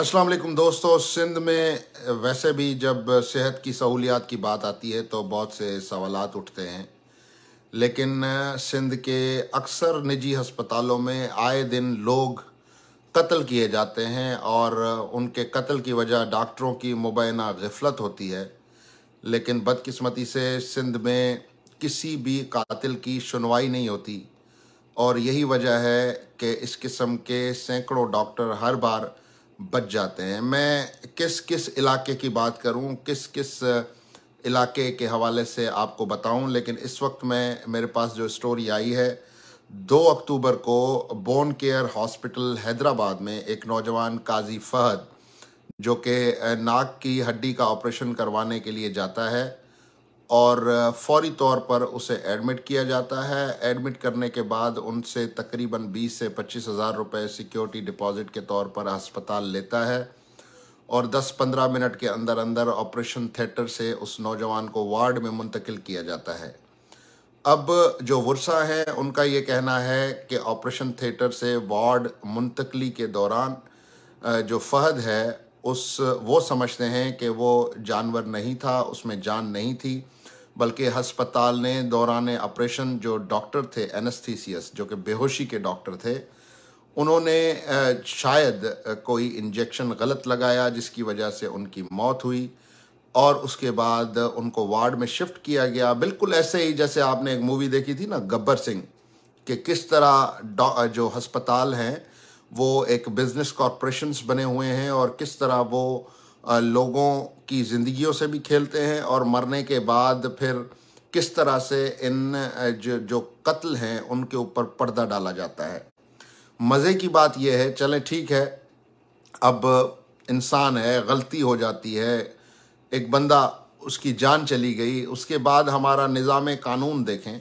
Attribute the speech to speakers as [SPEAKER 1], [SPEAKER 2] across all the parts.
[SPEAKER 1] अस्सलाम वालेकुम दोस्तों सिंध में वैसे भी जब सेहत की सहूलियात की बात आती है तो बहुत से सवाल उठते हैं लेकिन सिंध के अक्सर निजी हस्पतालों में आए दिन लोग कत्ल किए जाते हैं और उनके कत्ल की वजह डॉक्टरों की मुबैना गफलत होती है लेकिन बदकिस्मती से सिंध में किसी भी कातिल की सुनवाई नहीं होती और यही वजह है कि इस किस्म के सैकड़ों डॉक्टर हर बार बच जाते हैं मैं किस किस इलाके की बात करूं किस किस इलाके के हवाले से आपको बताऊं लेकिन इस वक्त में मेरे पास जो स्टोरी आई है दो अक्टूबर को बोन केयर हॉस्पिटल हैदराबाद में एक नौजवान काजी फहद जो कि नाक की हड्डी का ऑपरेशन करवाने के लिए जाता है और फौरी तौर पर उसे एडमिट किया जाता है एडमिट करने के बाद उनसे तकरीबन 20 से पच्चीस हज़ार रुपये सिक्योरिटी डिपॉजिट के तौर पर अस्पताल लेता है और 10-15 मिनट के अंदर अंदर ऑपरेशन थिएटर से उस नौजवान को वार्ड में मुंतकिल किया जाता है अब जो वर्षा है उनका ये कहना है कि ऑपरेशन थिएटर से वार्ड मुंतकली के दौरान जो फहद है उस वो समझते हैं कि वो जानवर नहीं था उसमें जान नहीं थी बल्कि हस्पताल ने दौरान ऑपरेशन जो डॉक्टर थे एनस्थीसियस जो कि बेहोशी के डॉक्टर थे उन्होंने शायद कोई इंजेक्शन गलत लगाया जिसकी वजह से उनकी मौत हुई और उसके बाद उनको वार्ड में शिफ्ट किया गया बिल्कुल ऐसे ही जैसे आपने एक मूवी देखी थी ना गब्बर सिंह कि किस तरह जो हस्पताल हैं वो एक बिज़नेस कॉरपोरेशंस बने हुए हैं और किस तरह वो लोगों की ज़िंदगियों से भी खेलते हैं और मरने के बाद फिर किस तरह से इन जो जो कत्ल हैं उनके ऊपर पर्दा डाला जाता है मज़े की बात यह है चलें ठीक है अब इंसान है गलती हो जाती है एक बंदा उसकी जान चली गई उसके बाद हमारा निज़ाम कानून देखें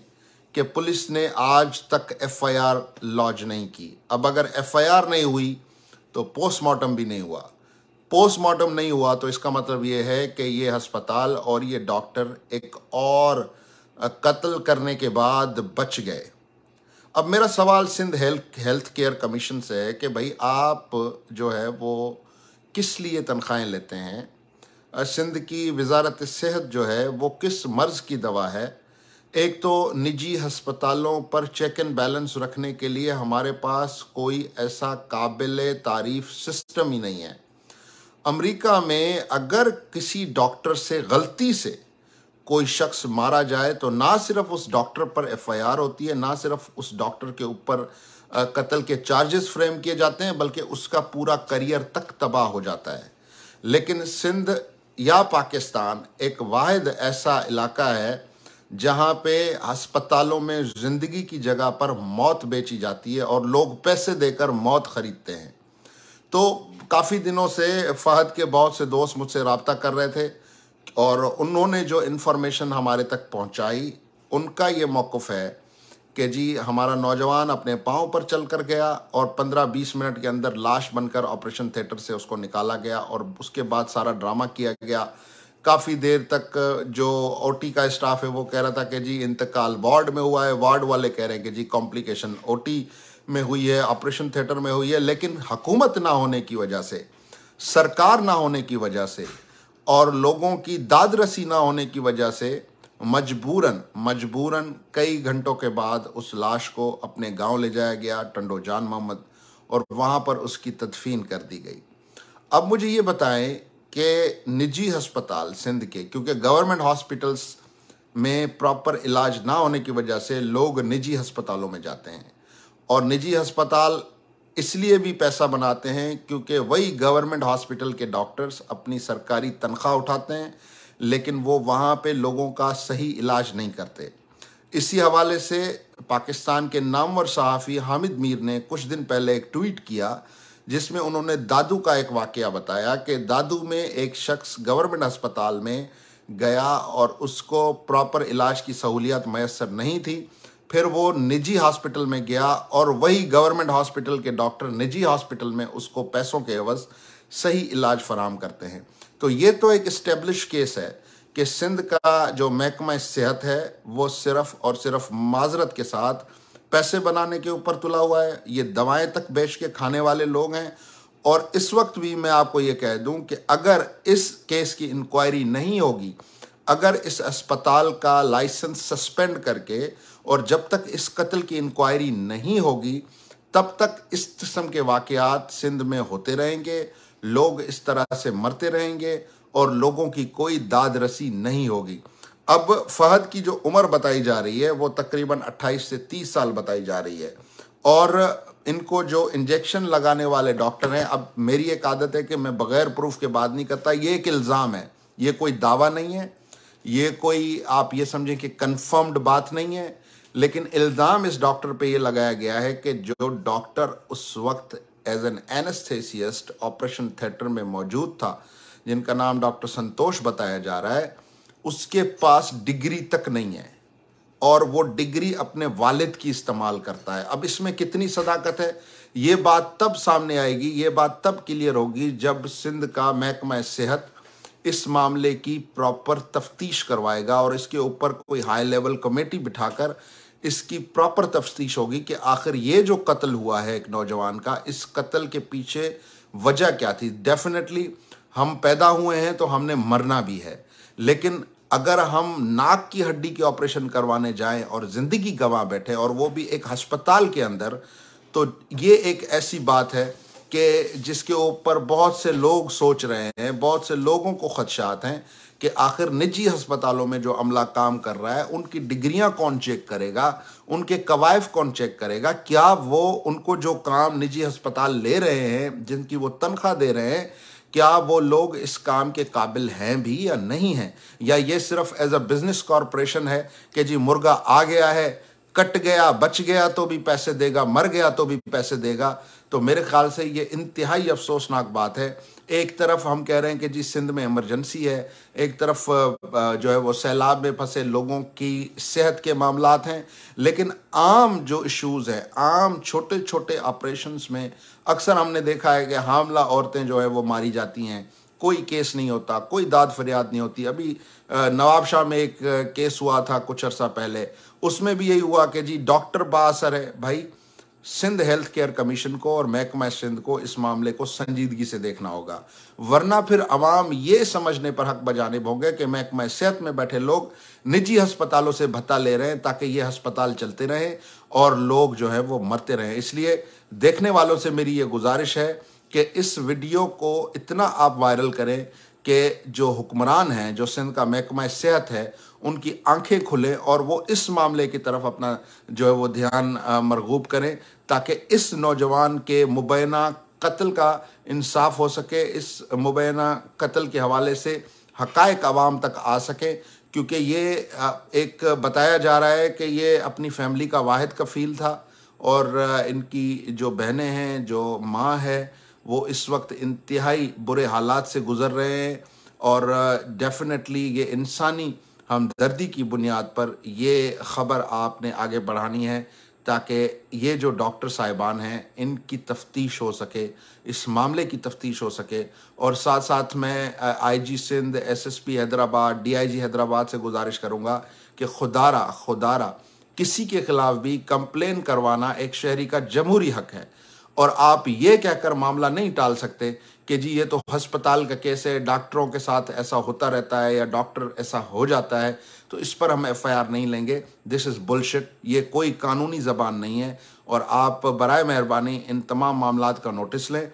[SPEAKER 1] कि पुलिस ने आज तक एफआईआर लॉज नहीं की अब अगर एफआईआर नहीं हुई तो पोस्टमार्टम भी नहीं हुआ पोस्टमार्टम नहीं हुआ तो इसका मतलब ये है कि ये अस्पताल और ये डॉक्टर एक और कत्ल करने के बाद बच गए अब मेरा सवाल Sindh Health Health Care Commission से है कि भाई आप जो है वो किस लिए तनख्वाहें लेते हैं सिंध की वजारत सेहत जो है वो किस मर्ज़ की दवा है एक तो निजी हस्पतालों पर चेक एंड बैलेंस रखने के लिए हमारे पास कोई ऐसा काबिल तारीफ सिस्टम ही नहीं है अमेरिका में अगर किसी डॉक्टर से गलती से कोई शख्स मारा जाए तो ना सिर्फ उस डॉक्टर पर एफआईआर होती है ना सिर्फ उस डॉक्टर के ऊपर कत्ल के चार्जेस फ्रेम किए जाते हैं बल्कि उसका पूरा करियर तक तबाह हो जाता है लेकिन सिंध या पाकिस्तान एक वाद ऐसा इलाका है जहाँ पे अस्पतालों में ज़िंदगी की जगह पर मौत बेची जाती है और लोग पैसे देकर मौत खरीदते हैं तो काफ़ी दिनों से फ़हद के बहुत से दोस्त मुझसे रबता कर रहे थे और उन्होंने जो इन्फॉर्मेशन हमारे तक पहुंचाई उनका ये मौक़ है कि जी हमारा नौजवान अपने पाँव पर चल कर गया और 15-20 मिनट के अंदर लाश बनकर ऑपरेशन थिएटर से उसको निकाला गया और उसके बाद सारा ड्रामा किया गया काफ़ी देर तक जो ओटी का स्टाफ है वो कह रहा था कि जी इंतकाल वार्ड में हुआ है वार्ड वाले कह रहे हैं कि जी कॉम्प्लिकेशन ओटी में हुई है ऑपरेशन थिएटर में हुई है लेकिन हकूमत ना होने की वजह से सरकार ना होने की वजह से और लोगों की दादरसी ना होने की वजह से मजबूरन मजबूरन कई घंटों के बाद उस लाश को अपने गांव ले जाया गया टंडो जान मोहम्मद और वहां पर उसकी तदफीन कर दी गई अब मुझे ये बताएं कि निजी हस्पताल सिंध के क्योंकि गवर्नमेंट हॉस्पिटल्स में प्रॉपर इलाज ना होने की वजह से लोग निजी हस्पतालों में जाते हैं और निजी अस्पताल इसलिए भी पैसा बनाते हैं क्योंकि वही गवर्नमेंट हॉस्पिटल के डॉक्टर्स अपनी सरकारी तनख्वाह उठाते हैं लेकिन वो वहाँ पे लोगों का सही इलाज नहीं करते इसी हवाले से पाकिस्तान के नामवर सहाफ़ी हामिद मीर ने कुछ दिन पहले एक ट्वीट किया जिसमें उन्होंने दादू का एक वाक़ बताया कि दादू में एक शख्स गवर्नमेंट अस्पताल में गया और उसको प्रॉपर इलाज की सहूलियत मैसर नहीं थी फिर वो निजी हॉस्पिटल में गया और वही गवर्नमेंट हॉस्पिटल के डॉक्टर निजी हॉस्पिटल में उसको पैसों के अवज़ सही इलाज फराम करते हैं तो ये तो एक इस्टेब्लिश केस है कि सिंध का जो महकमा सेहत है वो सिर्फ और सिर्फ माजरत के साथ पैसे बनाने के ऊपर तुला हुआ है ये दवाएं तक बेच के खाने वाले लोग हैं और इस वक्त भी मैं आपको ये कह दूं कि अगर इस केस की इंक्वायरी नहीं होगी अगर इस अस्पताल का लाइसेंस सस्पेंड करके और जब तक इस कत्ल की इंक्वायरी नहीं होगी तब तक इस किस्म के वाक़ात सिंध में होते रहेंगे लोग इस तरह से मरते रहेंगे और लोगों की कोई दाद रसी नहीं होगी अब फहद की जो उम्र बताई जा रही है वो तकरीबन 28 से 30 साल बताई जा रही है और इनको जो इंजेक्शन लगाने वाले डॉक्टर हैं अब मेरी एक आदत है कि मैं बगैर प्रूफ के बाद नहीं करता ये एक इल्ज़ाम है ये कोई दावा नहीं है ये कोई आप ये समझें कि कंफर्म्ड बात नहीं है लेकिन इल्ज़ाम इस डॉक्टर पे ये लगाया गया है कि जो डॉक्टर उस वक्त as an anaesthetist operation theatre में मौजूद था जिनका नाम डॉक्टर संतोष बताया जा रहा है उसके पास डिग्री तक नहीं है और वो डिग्री अपने वालिद की इस्तेमाल करता है अब इसमें कितनी सदाकत है ये बात तब सामने आएगी ये बात तब क्लियर होगी जब सिंध का महकमा सेहत इस मामले की प्रॉपर तफ्तीश करवाएगा और इसके ऊपर कोई हाई लेवल कमेटी बिठाकर इसकी प्रॉपर तफ्तीश होगी कि आखिर ये जो कत्ल हुआ है एक नौजवान का इस कत्ल के पीछे वजह क्या थी डेफिनेटली हम पैदा हुए हैं तो हमने मरना भी है लेकिन अगर हम नाक की हड्डी के ऑपरेशन करवाने जाएं और ज़िंदगी गंवा बैठे और वो भी एक अस्पताल के अंदर तो ये एक ऐसी बात है कि जिसके ऊपर बहुत से लोग सोच रहे हैं बहुत से लोगों को खदशात हैं कि आखिर निजी हस्पतालों में जो अमला काम कर रहा है उनकी डिग्रियां कौन चेक करेगा उनके कवायफ कौन चेक करेगा क्या वो उनको जो काम निजी अस्पताल ले रहे हैं जिनकी वो तनख्वाह दे रहे हैं क्या वो लोग इस काम के काबिल हैं भी या नहीं हैं या ये सिर्फ एज अ बिजनेस कॉरपोरेशन है कि जी मुर्गा आ गया है कट गया बच गया तो भी पैसे देगा मर गया तो भी पैसे देगा तो मेरे ख्याल से ये इंतहाई अफसोसनाक बात है एक तरफ हम कह रहे हैं कि जी सिंध में इमरजेंसी है एक तरफ जो है वो सैलाब में फंसे लोगों की सेहत के मामला हैं लेकिन आम जो इश्यूज़ हैं आम छोटे छोटे ऑपरेशंस में अक्सर हमने देखा है कि हामला औरतें जो है वो मारी जाती हैं कोई केस नहीं होता कोई दाद फरियाद नहीं होती अभी नवाब शाह में एक केस हुआ था कुछ अर्सा पहले उसमें भी यही हुआ कि जी डॉक्टर बासर है भाई सिंध हेल्थ केयर कमीशन को और महकमा सिंध को इस मामले को संजीदगी से देखना होगा वरना फिर अवाम ये समझने पर हक बजाने होंगे कि महकमा सेहत में बैठे लोग निजी अस्पतालों से भत्ता ले रहे हैं ताकि ये अस्पताल चलते रहें और लोग जो है वो मरते रहें इसलिए देखने वालों से मेरी ये गुजारिश है कि इस वीडियो को इतना आप वायरल करें कि जो हुक्मरान हैं जो सिंध का महकमा सेहत है उनकी आंखें खुलें और वो इस मामले की तरफ अपना जो है वो ध्यान मरगूब करें ताकि इस नौजवान के मुबैना कत्ल का इंसाफ हो सके इस मुबैना कत्ल के हवाले से हकायक आवाम तक आ सकें क्योंकि ये एक बताया जा रहा है कि ये अपनी फैमिली का वाहिद कफील था और इनकी जो बहनें हैं जो माँ है वो इस वक्त इंतहाई बुरे हालात से गुजर रहे हैं और डेफिनेटली ये इंसानी हमदर्दी की बुनियाद पर ये ख़बर आपने आगे बढ़ानी है ताकि ये जो डॉक्टर साहिबान हैं इनकी तफ्तीश हो सके इस मामले की तफ्तीश हो सके और साथ साथ मैं IG Sindh SSP Hyderabad DIG Hyderabad से गुजारिश करूँगा कि खुदारा खुदारा किसी के ख़िलाफ़ भी कंप्लेन करवाना एक शहरी का जमहूरी हक है और आप ये कहकर मामला नहीं टाल सकते कि जी ये तो अस्पताल का केस है डॉक्टरों के साथ ऐसा होता रहता है या डॉक्टर ऐसा हो जाता है तो इस पर हम एफआईआर नहीं लेंगे दिस इज़ बुलशिट ये कोई कानूनी ज़बान नहीं है और आप बर मेहरबानी इन तमाम मामला का नोटिस लें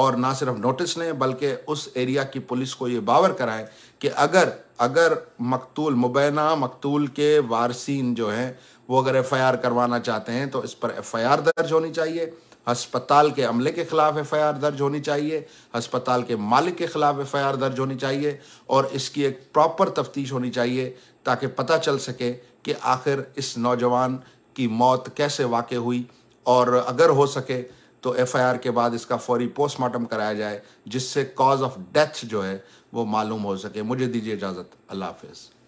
[SPEAKER 1] और ना सिर्फ नोटिस लें बल्कि उस एरिया की पुलिस को ये बावर कराएं कि अगर अगर मकतूल मुबैना मकतूल के वारसीन जो हैं वो अगर एफआईआर करवाना चाहते हैं तो इस पर एफआईआर दर्ज होनी चाहिए अस्पताल के अमले के खिलाफ एफ दर्ज होनी चाहिए अस्पताल के मालिक के खिलाफ एफ दर्ज होनी चाहिए और इसकी एक प्रॉपर तफ्तीश होनी चाहिए ताकि पता चल सके कि आखिर इस नौजवान की मौत कैसे वाक़ हुई और अगर हो सके तो एफआईआर के बाद इसका फौरी पोस्टमार्टम कराया जाए जिससे कॉज ऑफ डेथ जो है वो मालूम हो सके मुझे दीजिए इजाज़त अल्लाह हाफिज़